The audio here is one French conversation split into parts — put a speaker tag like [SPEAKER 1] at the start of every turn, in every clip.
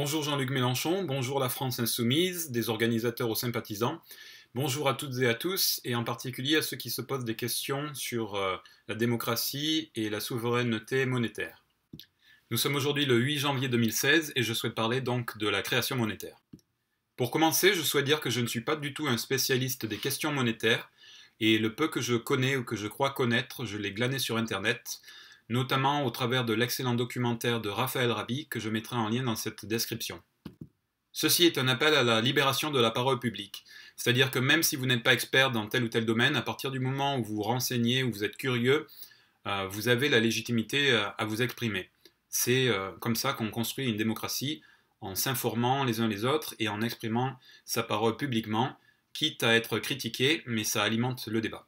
[SPEAKER 1] Bonjour Jean-Luc Mélenchon, bonjour la France insoumise, des organisateurs aux sympathisants. Bonjour à toutes et à tous, et en particulier à ceux qui se posent des questions sur euh, la démocratie et la souveraineté monétaire. Nous sommes aujourd'hui le 8 janvier 2016 et je souhaite parler donc de la création monétaire. Pour commencer, je souhaite dire que je ne suis pas du tout un spécialiste des questions monétaires, et le peu que je connais ou que je crois connaître, je l'ai glané sur Internet, notamment au travers de l'excellent documentaire de Raphaël Rabi que je mettrai en lien dans cette description. Ceci est un appel à la libération de la parole publique, c'est-à-dire que même si vous n'êtes pas expert dans tel ou tel domaine, à partir du moment où vous vous renseignez, où vous êtes curieux, euh, vous avez la légitimité euh, à vous exprimer. C'est euh, comme ça qu'on construit une démocratie, en s'informant les uns les autres et en exprimant sa parole publiquement, quitte à être critiqué, mais ça alimente le débat.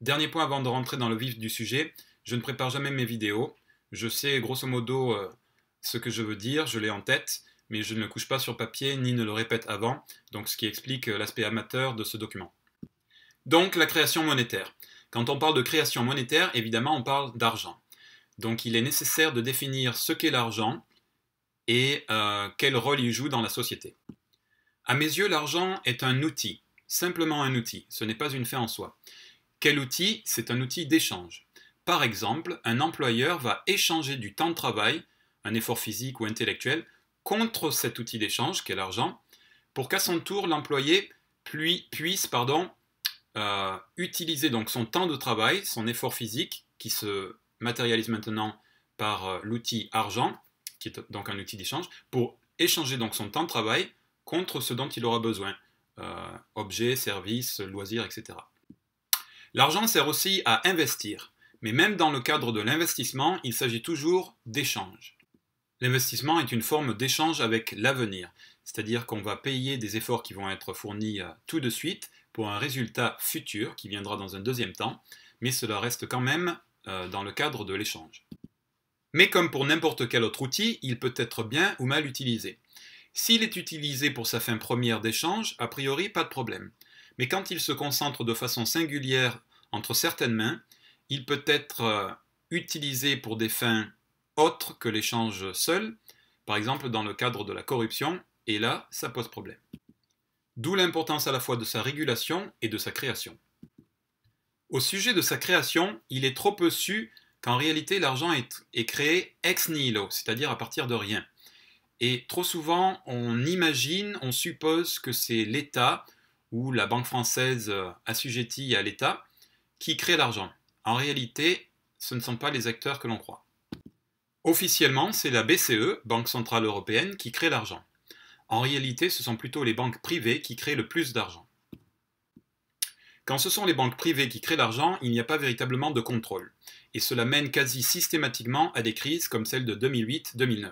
[SPEAKER 1] Dernier point avant de rentrer dans le vif du sujet, je ne prépare jamais mes vidéos. Je sais grosso modo euh, ce que je veux dire, je l'ai en tête, mais je ne le couche pas sur papier ni ne le répète avant, donc ce qui explique euh, l'aspect amateur de ce document. Donc la création monétaire. Quand on parle de création monétaire, évidemment on parle d'argent. Donc il est nécessaire de définir ce qu'est l'argent et euh, quel rôle il joue dans la société. À mes yeux, l'argent est un outil, simplement un outil, ce n'est pas une fin en soi. Quel outil C'est un outil d'échange. Par exemple, un employeur va échanger du temps de travail, un effort physique ou intellectuel, contre cet outil d'échange qui est l'argent, pour qu'à son tour l'employé puisse pardon, euh, utiliser donc son temps de travail, son effort physique, qui se matérialise maintenant par euh, l'outil argent, qui est donc un outil d'échange, pour échanger donc son temps de travail contre ce dont il aura besoin, euh, objets, services, loisirs, etc. L'argent sert aussi à investir. Mais même dans le cadre de l'investissement, il s'agit toujours d'échanges. L'investissement est une forme d'échange avec l'avenir, c'est-à-dire qu'on va payer des efforts qui vont être fournis euh, tout de suite pour un résultat futur qui viendra dans un deuxième temps, mais cela reste quand même euh, dans le cadre de l'échange. Mais comme pour n'importe quel autre outil, il peut être bien ou mal utilisé. S'il est utilisé pour sa fin première d'échange, a priori pas de problème. Mais quand il se concentre de façon singulière entre certaines mains, il peut être euh, utilisé pour des fins autres que l'échange seul, par exemple dans le cadre de la corruption, et là, ça pose problème. D'où l'importance à la fois de sa régulation et de sa création. Au sujet de sa création, il est trop peu su qu'en réalité l'argent est, créé ex nihilo, c'est-à-dire à partir de rien. Et trop souvent, on imagine, on suppose que c'est l'État ou la banque française euh, assujettie à l'État qui crée l'argent. En réalité, ce ne sont pas les acteurs que l'on croit. Officiellement, c'est la BCE, Banque Centrale Européenne, qui crée l'argent. En réalité, ce sont plutôt les banques privées qui créent le plus d'argent. Quand ce sont les banques privées qui créent l'argent, il n'y a pas véritablement de contrôle, et cela mène quasi systématiquement à des crises comme celle de 2008-2009.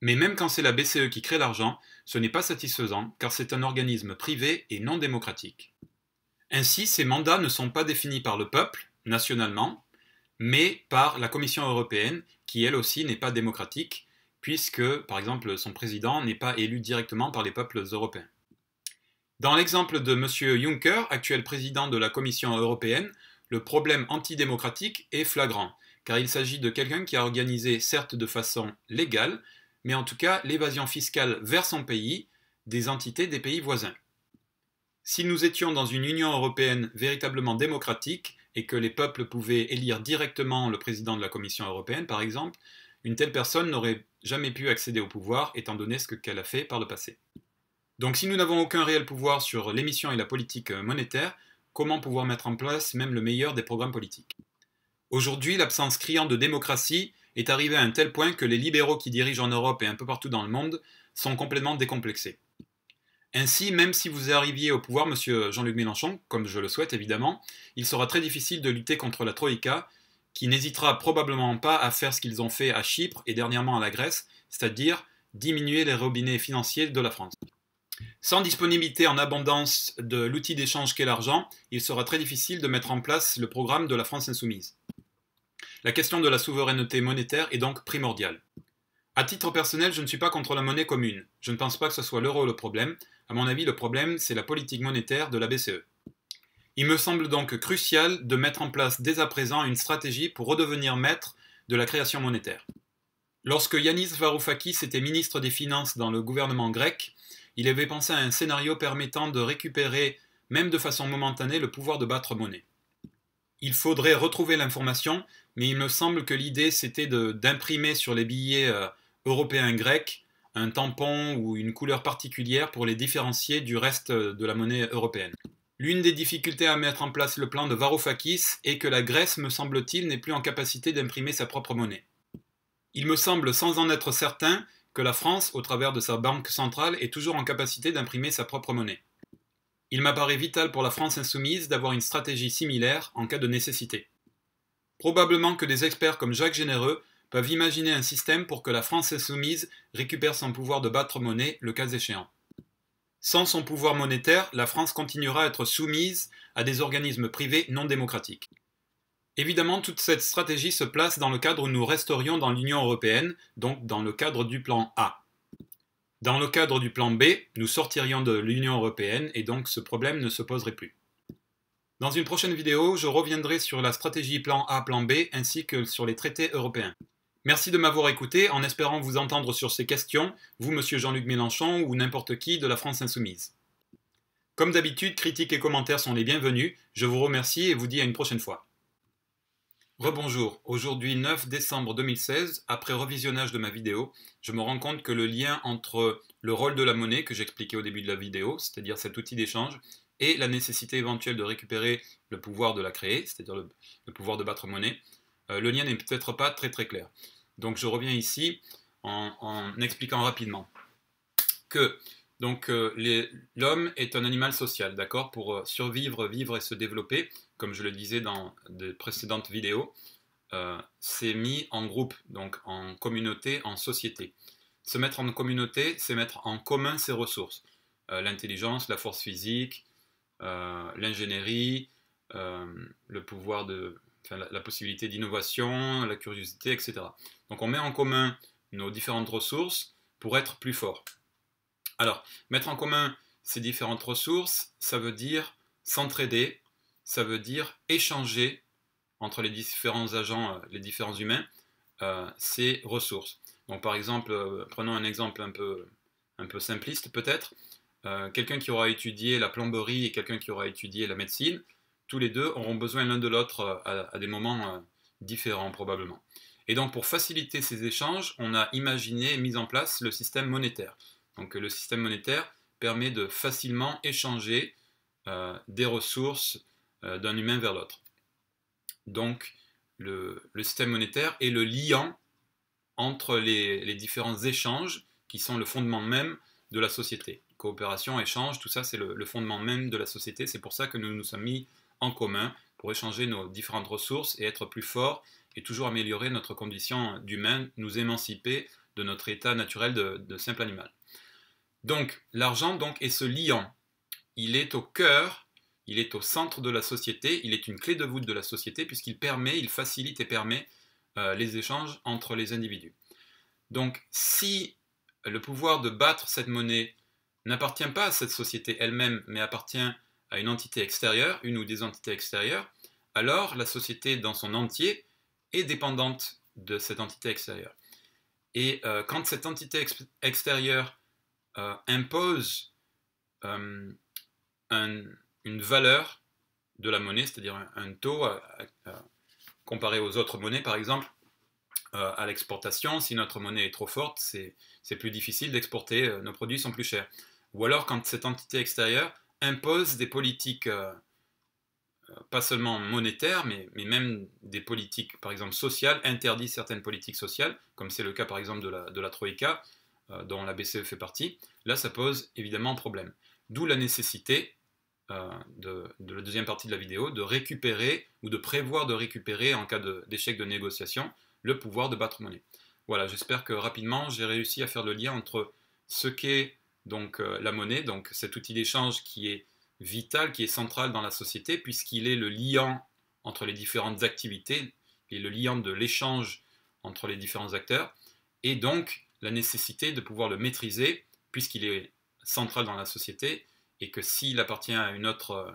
[SPEAKER 1] Mais même quand c'est la BCE qui crée l'argent, ce n'est pas satisfaisant car c'est un organisme privé et non démocratique. Ainsi, ces mandats ne sont pas définis par le peuple, nationalement, mais par la Commission européenne, qui elle aussi n'est pas démocratique, puisque, par exemple, son président n'est pas élu directement par les peuples européens. Dans l'exemple de M. Juncker, actuel président de la Commission européenne, le problème antidémocratique est flagrant, car il s'agit de quelqu'un qui a organisé, certes de façon légale, mais en tout cas l'évasion fiscale vers son pays des entités des pays voisins. Si nous étions dans une Union européenne véritablement démocratique, et que les peuples pouvaient élire directement le président de la Commission européenne, par exemple, une telle personne n'aurait jamais pu accéder au pouvoir, étant donné ce qu'elle a fait par le passé. Donc si nous n'avons aucun réel pouvoir sur l'émission et la politique euh, monétaire, comment pouvoir mettre en place même le meilleur des programmes politiques Aujourd'hui, l'absence criante de démocratie est arrivée à un tel point que les libéraux qui dirigent en Europe et un peu partout dans le monde sont complètement décomplexés. Ainsi, même si vous arriviez au pouvoir, M. Jean-Luc Mélenchon, comme je le souhaite évidemment, il sera très difficile de lutter contre la Troïka, qui n'hésitera probablement pas à faire ce qu'ils ont fait à Chypre et dernièrement à la Grèce, c'est-à-dire diminuer les robinets financiers de la France. Sans disponibilité en abondance de l'outil d'échange qu'est l'argent, il sera très difficile de mettre en place le programme de la France insoumise. La question de la souveraineté monétaire est donc primordiale. À titre personnel, je ne suis pas contre la monnaie commune. Je ne pense pas que ce soit l'euro le problème, à mon avis, le problème, c'est la politique monétaire de la BCE. Il me semble donc crucial de mettre en place dès à présent une stratégie pour redevenir maître de la création monétaire. Lorsque Yanis Varoufakis était ministre des Finances dans le gouvernement grec, il avait pensé à un scénario permettant de récupérer, même de façon momentanée, le pouvoir de battre monnaie. Il faudrait retrouver l'information, mais il me semble que l'idée c'était d'imprimer sur les billets euh, européens grecs un tampon ou une couleur particulière pour les différencier du reste de la monnaie européenne. L'une des difficultés à mettre en place le plan de Varoufakis est que la Grèce, me semble-t-il, n'est plus en capacité d'imprimer sa propre monnaie. Il me semble, sans en être certain, que la France, au travers de sa banque centrale, est toujours en capacité d'imprimer sa propre monnaie. Il m'apparaît vital pour la France insoumise d'avoir une stratégie similaire en cas de nécessité. Probablement que des experts comme Jacques Généreux peuvent imaginer un système pour que la France soumise, récupère son pouvoir de battre monnaie le cas échéant. Sans son pouvoir monétaire, la France continuera à être soumise à des organismes privés non démocratiques. Évidemment, toute cette stratégie se place dans le cadre où nous resterions dans l'Union européenne, donc dans le cadre du plan A. Dans le cadre du plan B, nous sortirions de l'Union européenne et donc ce problème ne se poserait plus. Dans une prochaine vidéo, je reviendrai sur la stratégie plan A-plan B ainsi que sur les traités européens. Merci de m'avoir écouté en espérant vous entendre sur ces questions, vous, monsieur Jean-Luc Mélenchon ou n'importe qui de la France Insoumise. Comme d'habitude, critiques et commentaires sont les bienvenus. Je vous remercie et vous dis à une prochaine fois. Rebonjour, aujourd'hui 9 décembre 2016, après revisionnage de ma vidéo, je me rends compte que le lien entre le rôle de la monnaie que j'expliquais au début de la vidéo, c'est-à-dire cet outil d'échange, et la nécessité éventuelle de récupérer le pouvoir de la créer, c'est-à-dire le, pouvoir de battre monnaie, euh, le lien n'est peut-être pas très très clair. Donc je reviens ici en, expliquant rapidement que donc euh, l'homme est un animal social, d'accord Pour euh, survivre, vivre et se développer, comme je le disais dans des précédentes vidéos, c'est mis en groupe, donc en communauté, en société. Se mettre en communauté, c'est mettre en commun ses ressources. L'intelligence, la force physique, l'ingénierie, le pouvoir de la, possibilité d'innovation, la curiosité, etc. Donc on met en commun nos différentes ressources pour être plus fort. Alors, mettre en commun ces différentes ressources, ça veut dire s'entraider, ça veut dire échanger entre les différents agents, euh, les différents humains, euh, ces ressources. Donc par exemple, euh, prenons un exemple un peu, simpliste peut-être. quelqu'un qui aura étudié la plomberie et quelqu'un qui aura étudié la médecine tous les deux auront besoin l'un de l'autre euh, à, des moments euh, différents probablement. Et donc pour faciliter ces échanges, on a imaginé et mis en place le système monétaire. Donc euh, le système monétaire permet de facilement échanger des ressources d'un humain vers l'autre. Donc le, système monétaire est le liant entre les, différents échanges qui sont le fondement même de la société. Coopération, échange, tout ça c'est le fondement même de la société. C'est pour ça que nous nous sommes mis en commun pour échanger nos différentes ressources et être plus fort et toujours améliorer notre condition d'humain, nous émanciper de notre état naturel de, simple animal. Donc l'argent donc est ce liant. Il est au cœur, il est au centre de la société, il est une clé de voûte de la société puisqu'il permet, il facilite et permet euh, les échanges entre les individus. Donc si le pouvoir de battre cette monnaie n'appartient pas à cette société elle-même, mais appartient à une entité extérieure, une ou des entités extérieures, alors la société dans son entier est dépendante de cette entité extérieure. Et euh, quand cette entité extérieure euh, impose euh, une valeur de la monnaie, c'est-à-dire un, taux comparé aux autres monnaies, par exemple, à l'exportation, si notre monnaie est trop forte, c'est plus difficile d'exporter, nos produits sont plus chers. Ou alors quand cette entité extérieure impose des politiques, euh, euh, pas seulement monétaires, mais, mais, même des politiques, par exemple, sociales, interdit certaines politiques sociales, comme c'est le cas, par exemple, de la, de la Troïka, euh, dont la BCE fait partie. Là, ça pose évidemment problème. D'où la nécessité, de, de, la deuxième partie de la vidéo, de récupérer ou de prévoir de récupérer, en cas d'échec de, de négociation, le pouvoir de battre monnaie. Voilà, j'espère que rapidement, j'ai réussi à faire le lien entre ce qu'est donc euh, la monnaie, donc cet outil d'échange qui est vital, qui est central dans la société, puisqu'il est le liant entre les différentes activités, et le liant de l'échange entre les différents acteurs, et donc la nécessité de pouvoir le maîtriser, puisqu'il est central dans la société, et que s'il appartient à une autre, euh,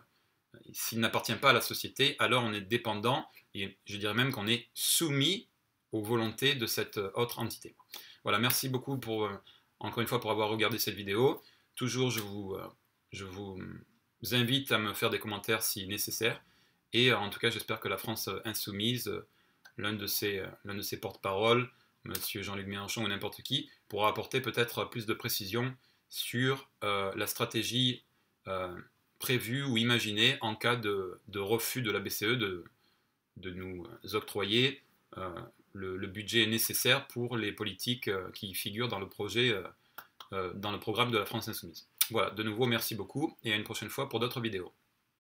[SPEAKER 1] s'il n'appartient pas à la société, alors on est dépendant, et je dirais même qu'on est soumis aux volontés de cette euh, autre entité. Voilà, merci beaucoup pour encore une fois pour avoir regardé cette vidéo. Toujours, je vous, euh, euh, invite à me faire des commentaires si nécessaire. Et euh, en tout cas, j'espère que la France insoumise, l'un de ses, porte-paroles, M. Jean-Luc Mélenchon ou n'importe qui, pourra apporter peut-être plus de précision sur la stratégie prévue ou imaginée en cas de, refus de la BCE de, nous octroyer le, budget nécessaire pour les politiques euh, qui figurent dans le projet, euh, euh, dans le programme de la France Insoumise. Voilà, de nouveau, merci beaucoup et à une prochaine fois pour d'autres vidéos.